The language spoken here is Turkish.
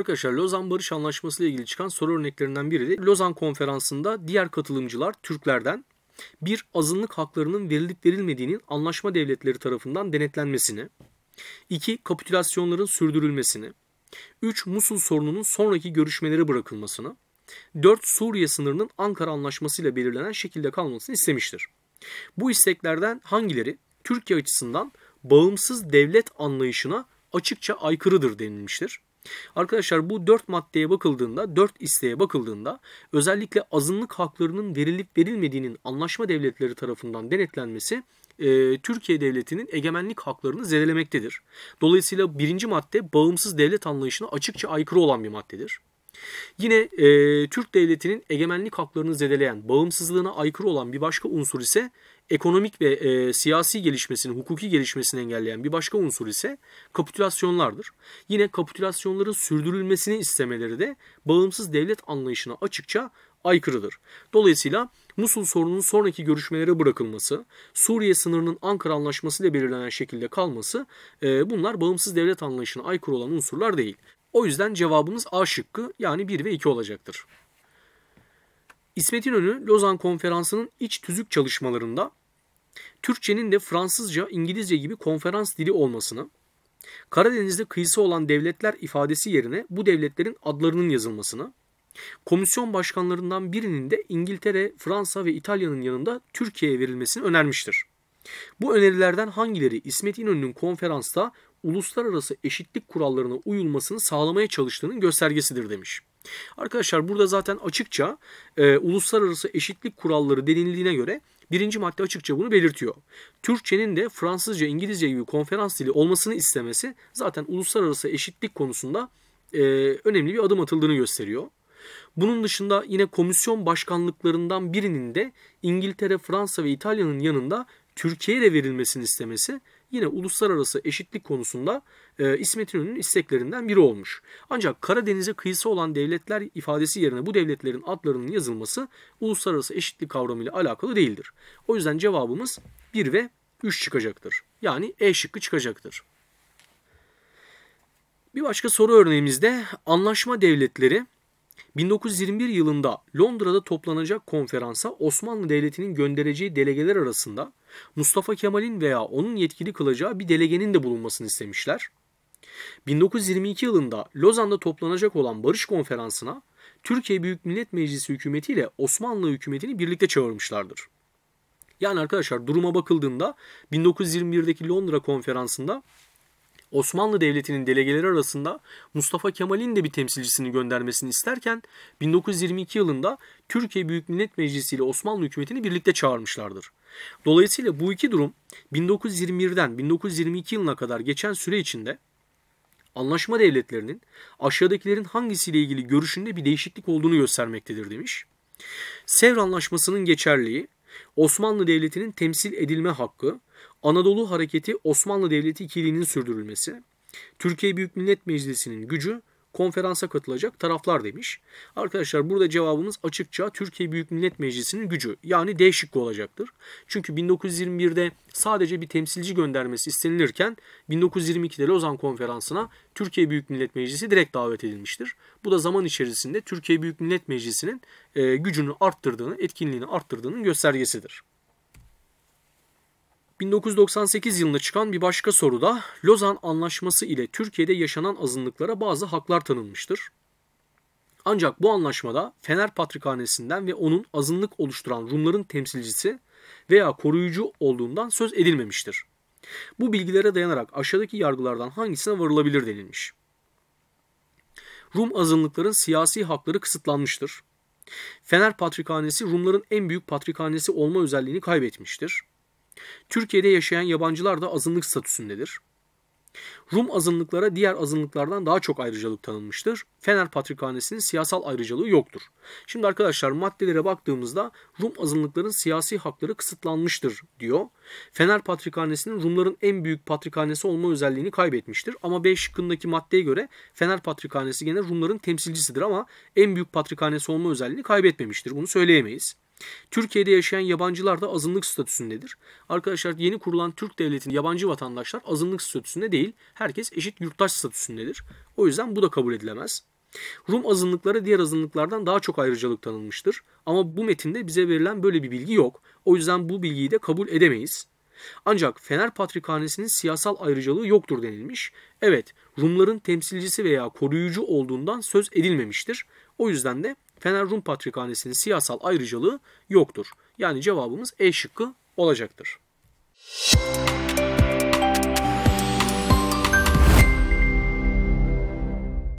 Arkadaşlar Lozan Barış Anlaşması ile ilgili çıkan soru örneklerinden biri de Lozan Konferansı'nda diğer katılımcılar Türklerden bir azınlık haklarının verilip verilmediğinin anlaşma devletleri tarafından denetlenmesini, 2. Kapitülasyonların sürdürülmesini, 3. Musul sorununun sonraki görüşmelere bırakılmasını, 4. Suriye sınırının Ankara Anlaşması ile belirlenen şekilde kalmasını istemiştir. Bu isteklerden hangileri Türkiye açısından bağımsız devlet anlayışına açıkça aykırıdır denilmiştir. Arkadaşlar bu dört maddeye bakıldığında, dört isteğe bakıldığında özellikle azınlık haklarının verilip verilmediğinin anlaşma devletleri tarafından denetlenmesi e, Türkiye Devleti'nin egemenlik haklarını zedelemektedir. Dolayısıyla birinci madde bağımsız devlet anlayışına açıkça aykırı olan bir maddedir. Yine e, Türk Devleti'nin egemenlik haklarını zedeleyen, bağımsızlığına aykırı olan bir başka unsur ise ekonomik ve e, siyasi gelişmesini, hukuki gelişmesini engelleyen bir başka unsur ise kapitülasyonlardır. Yine kapitülasyonların sürdürülmesini istemeleri de bağımsız devlet anlayışına açıkça aykırıdır. Dolayısıyla Musul sorununun sonraki görüşmelere bırakılması, Suriye sınırının Ankara Anlaşması ile belirlenen şekilde kalması e, bunlar bağımsız devlet anlayışına aykırı olan unsurlar değil. O yüzden cevabımız A şıkkı yani 1 ve 2 olacaktır. İsmet İnönü Lozan Konferansı'nın iç tüzük çalışmalarında Türkçenin de Fransızca, İngilizce gibi konferans dili olmasına, Karadeniz'de kıyısı olan devletler ifadesi yerine bu devletlerin adlarının yazılmasına, komisyon başkanlarından birinin de İngiltere, Fransa ve İtalya'nın yanında Türkiye'ye verilmesini önermiştir. Bu önerilerden hangileri İsmet İnönü'nün konferansta uluslararası eşitlik kurallarına uyulmasını sağlamaya çalıştığının göstergesidir demiş. Arkadaşlar burada zaten açıkça e, uluslararası eşitlik kuralları denildiğine göre Birinci madde açıkça bunu belirtiyor. Türkçenin de Fransızca, İngilizce gibi konferans dili olmasını istemesi zaten uluslararası eşitlik konusunda e, önemli bir adım atıldığını gösteriyor. Bunun dışında yine komisyon başkanlıklarından birinin de İngiltere, Fransa ve İtalya'nın yanında Türkiye'ye de verilmesini istemesi yine uluslararası eşitlik konusunda e, İsmet İnönü'nün isteklerinden biri olmuş. Ancak Karadeniz'e kıyısı olan devletler ifadesi yerine bu devletlerin adlarının yazılması uluslararası eşitlik kavramıyla alakalı değildir. O yüzden cevabımız 1 ve 3 çıkacaktır. Yani E şıkkı çıkacaktır. Bir başka soru örneğimizde anlaşma devletleri 1921 yılında Londra'da toplanacak konferansa Osmanlı Devleti'nin göndereceği delegeler arasında Mustafa Kemal'in veya onun yetkili kılacağı bir delegenin de bulunmasını istemişler. 1922 yılında Lozan'da toplanacak olan Barış Konferansı'na Türkiye Büyük Millet Meclisi hükümeti ile Osmanlı hükümetini birlikte çağırmışlardır. Yani arkadaşlar duruma bakıldığında 1921'deki Londra konferansında Osmanlı Devleti'nin delegeleri arasında Mustafa Kemal'in de bir temsilcisini göndermesini isterken 1922 yılında Türkiye Büyük Millet Meclisi ile Osmanlı hükümetini birlikte çağırmışlardır. Dolayısıyla bu iki durum 1921'den 1922 yılına kadar geçen süre içinde anlaşma devletlerinin aşağıdakilerin hangisiyle ilgili görüşünde bir değişiklik olduğunu göstermektedir demiş. Sevr Anlaşması'nın geçerliği Osmanlı Devleti'nin temsil edilme hakkı, Anadolu Hareketi Osmanlı Devleti ikiliğinin sürdürülmesi, Türkiye Büyük Millet Meclisi'nin gücü konferansa katılacak taraflar demiş. Arkadaşlar burada cevabımız açıkça Türkiye Büyük Millet Meclisi'nin gücü yani D şıkkı olacaktır. Çünkü 1921'de sadece bir temsilci göndermesi istenilirken 1922'de Lozan Konferansı'na Türkiye Büyük Millet Meclisi direkt davet edilmiştir. Bu da zaman içerisinde Türkiye Büyük Millet Meclisi'nin gücünü arttırdığını, etkinliğini arttırdığının göstergesidir. 1998 yılında çıkan bir başka soruda Lozan Anlaşması ile Türkiye'de yaşanan azınlıklara bazı haklar tanınmıştır. Ancak bu anlaşmada Fener Patrikhanesi'nden ve onun azınlık oluşturan Rumların temsilcisi veya koruyucu olduğundan söz edilmemiştir. Bu bilgilere dayanarak aşağıdaki yargılardan hangisine varılabilir denilmiş. Rum azınlıkların siyasi hakları kısıtlanmıştır. Fener Patrikhanesi Rumların en büyük patrikhanesi olma özelliğini kaybetmiştir. Türkiye'de yaşayan yabancılar da azınlık statüsündedir. Rum azınlıklara diğer azınlıklardan daha çok ayrıcalık tanınmıştır. Fener Patrikhanesi'nin siyasal ayrıcalığı yoktur. Şimdi arkadaşlar maddelere baktığımızda Rum azınlıkların siyasi hakları kısıtlanmıştır diyor. Fener Patrikhanesi'nin Rumların en büyük patrikhanesi olma özelliğini kaybetmiştir. Ama B şıkkındaki maddeye göre Fener Patrikhanesi gene Rumların temsilcisidir ama en büyük patrikhanesi olma özelliğini kaybetmemiştir. Bunu söyleyemeyiz. Türkiye'de yaşayan yabancılar da azınlık statüsündedir. Arkadaşlar yeni kurulan Türk devletinin yabancı vatandaşlar azınlık statüsünde değil. Herkes eşit yurttaş statüsündedir. O yüzden bu da kabul edilemez. Rum azınlıkları diğer azınlıklardan daha çok ayrıcalık tanınmıştır. Ama bu metinde bize verilen böyle bir bilgi yok. O yüzden bu bilgiyi de kabul edemeyiz. Ancak Fener Patrikhanesi'nin siyasal ayrıcalığı yoktur denilmiş. Evet, Rumların temsilcisi veya koruyucu olduğundan söz edilmemiştir. O yüzden de Fener Rum Patrikhanesi'nin siyasal ayrıcalığı yoktur. Yani cevabımız E şıkkı olacaktır. Müzik